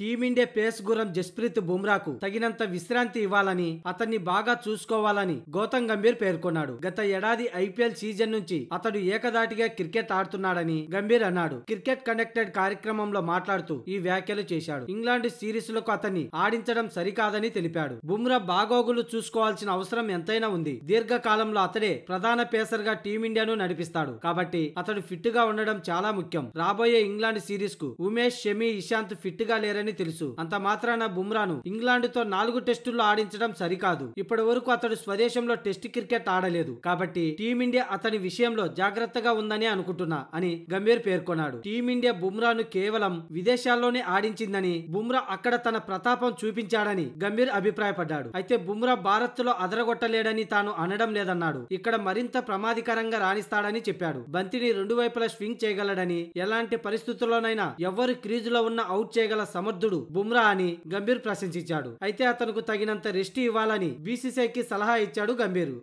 team India pace గురం జస్ప్రీత్ బుమ్రాకు తగినంత విశ్రాంతి ఇవ్వాలని అతన్ని బాగా చూసుకోవాలని గౌతమ్ గంభీర్ పేర్కొన్నాడు గత ఏడాది ఐపీఎల్ సీజన్ నుంచి అతడు ఏకదాటిగా క్రికెట్ ఆడుతున్నాడని గంభీర్ అన్నాడు క్రికెట్ కనెక్టెడ్ కార్యక్రమంలో మాట్లాడుతూ ఈ వ్యాఖ్యలు చేశాడు ఇంగ్లాండ్ సిరీస్ లకు అతన్ని ఆడించడం సరికాదని తెలిపాడు బుమ్రా బాగోగులు చూసుకోవాల్సిన అవసరం ఎంతైనా ఉంది దీర్ఘకాలంలో అతడే ప్రధాన పేసర్ గా టీమిండియాను నడిపిస్తాడు కాబట్టి అతడు ఫిట్ గా ఉండడం చాలా ముఖ్యం రాబోయే ఇంగ్లాండ్ సిరీస్ కు ఉమేష్ షమి ఇషాంత్ ఫిట్ గా లేరని లేదని తెలుసు అంత మాత్రాన బుమ్రాను ఇంగ్లాండ్తో నాలుగు టెస్టుల్లో ఆడించడం సరికాదు ఇప్పటి వరకు అతడు స్వదేశంలో టెస్ట్ క్రికెట్ ఆడలేదు కాబట్టి టీమిండియా అతని విషయంలో జాగ్రత్తగా ఉందని అనుకుంటున్నా అని గంభీర్ పేర్కొన్నాడు టీమిండియా బుమ్రాను కేవలం విదేశాల్లోనే ఆడించిందని బుమ్రా అక్కడ తన ప్రతాపం చూపించాడని గంభీర్ అభిప్రాయపడ్డాడు అయితే బుమ్రా భారత్ లో అదరగొట్టలేడని తాను అనడం లేదన్నాడు ఇక్కడ మరింత ప్రమాదకరంగా రాణిస్తాడని చెప్పాడు బంతిని రెండు వైపులా స్వింగ్ చేయగలడని ఎలాంటి పరిస్థితుల్లోనైనా ఎవరు క్రీజులో ఉన్న అవుట్ చేయగల సమర్థ సమర్థుడు బుమ్రా అని గంభీర్ ప్రశంసించాడు అయితే అతనుకు తగినంత రెస్ట్ ఇవ్వాలని బీసీసీఐకి సలహా ఇచ్చాడు గంభీర్